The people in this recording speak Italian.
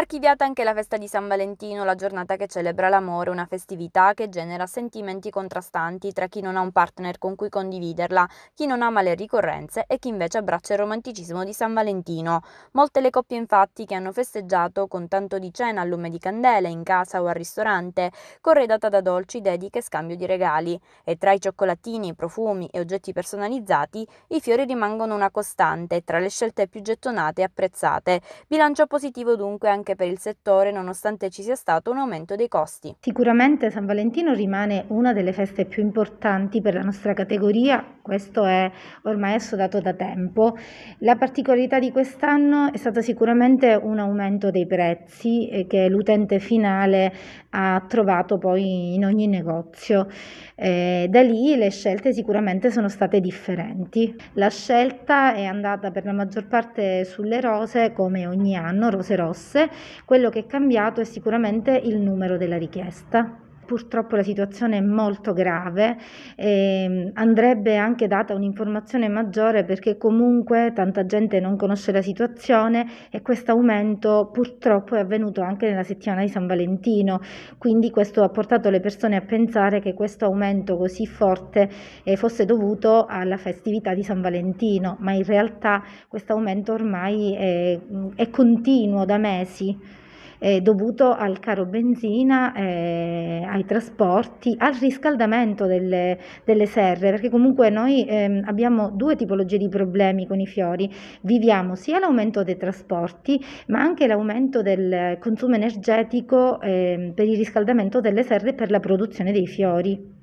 Archiviata anche la festa di San Valentino, la giornata che celebra l'amore, una festività che genera sentimenti contrastanti tra chi non ha un partner con cui condividerla, chi non ama le ricorrenze e chi invece abbraccia il romanticismo di San Valentino. Molte le coppie infatti che hanno festeggiato con tanto di cena al lume di candele, in casa o al ristorante, corredata da dolci, dediche e scambio di regali. E tra i cioccolatini, profumi e oggetti personalizzati, i fiori rimangono una costante tra le scelte più gettonate e apprezzate. Bilancio positivo dunque anche anche per il settore nonostante ci sia stato un aumento dei costi. Sicuramente San Valentino rimane una delle feste più importanti per la nostra categoria, questo è ormai assodato da tempo. La particolarità di quest'anno è stata sicuramente un aumento dei prezzi eh, che l'utente finale ha trovato poi in ogni negozio. Eh, da lì le scelte sicuramente sono state differenti. La scelta è andata per la maggior parte sulle rose, come ogni anno, rose rosse, quello che è cambiato è sicuramente il numero della richiesta purtroppo la situazione è molto grave, eh, andrebbe anche data un'informazione maggiore perché comunque tanta gente non conosce la situazione e questo aumento purtroppo è avvenuto anche nella settimana di San Valentino, quindi questo ha portato le persone a pensare che questo aumento così forte eh, fosse dovuto alla festività di San Valentino, ma in realtà questo aumento ormai è, è continuo da mesi eh, dovuto al caro benzina, eh, ai trasporti, al riscaldamento delle, delle serre, perché comunque noi ehm, abbiamo due tipologie di problemi con i fiori, viviamo sia l'aumento dei trasporti ma anche l'aumento del consumo energetico ehm, per il riscaldamento delle serre e per la produzione dei fiori.